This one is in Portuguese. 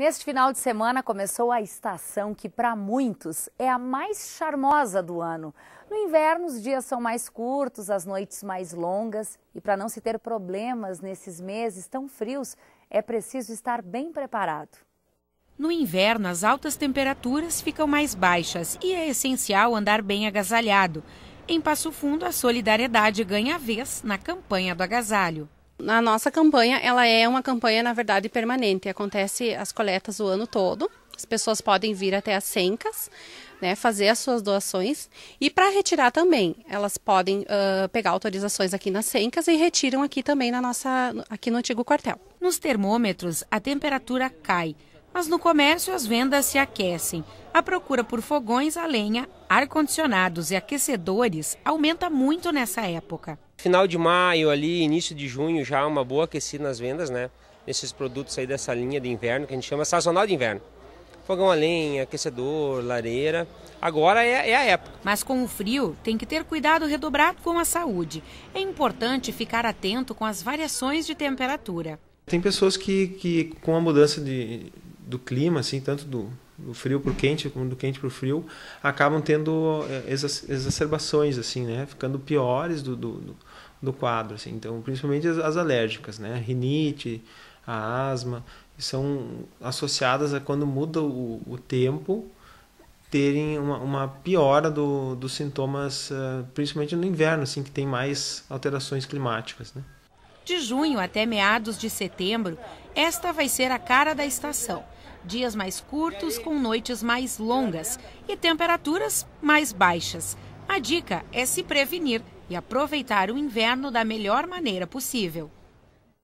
Neste final de semana começou a estação que, para muitos, é a mais charmosa do ano. No inverno, os dias são mais curtos, as noites mais longas, e para não se ter problemas nesses meses tão frios, é preciso estar bem preparado. No inverno, as altas temperaturas ficam mais baixas e é essencial andar bem agasalhado. Em Passo Fundo, a solidariedade ganha vez na campanha do agasalho. A nossa campanha, ela é uma campanha, na verdade, permanente. Acontece as coletas o ano todo. As pessoas podem vir até as sencas, né, fazer as suas doações. E para retirar também, elas podem uh, pegar autorizações aqui nas sencas e retiram aqui também na nossa, aqui no antigo quartel. Nos termômetros, a temperatura cai. Mas no comércio as vendas se aquecem. A procura por fogões a lenha, ar-condicionados e aquecedores aumenta muito nessa época. Final de maio ali, início de junho, já uma boa aquecida nas vendas, né? Nesses produtos aí dessa linha de inverno, que a gente chama sazonal de inverno. Fogão a lenha, aquecedor, lareira. Agora é, é a época. Mas com o frio, tem que ter cuidado redobrado com a saúde. É importante ficar atento com as variações de temperatura. Tem pessoas que, que com a mudança de, do clima, assim, tanto do, do frio para o quente como do quente para o frio, acabam tendo eh, exacerbações, assim, né? Ficando piores do, do, do quadro, assim. Então, principalmente as, as alérgicas, né? A rinite, a asma, são associadas a quando muda o, o tempo terem uma, uma piora do, dos sintomas, eh, principalmente no inverno, assim, que tem mais alterações climáticas, né? De junho até meados de setembro, esta vai ser a cara da estação – dias mais curtos com noites mais longas e temperaturas mais baixas. A dica é se prevenir e aproveitar o inverno da melhor maneira possível.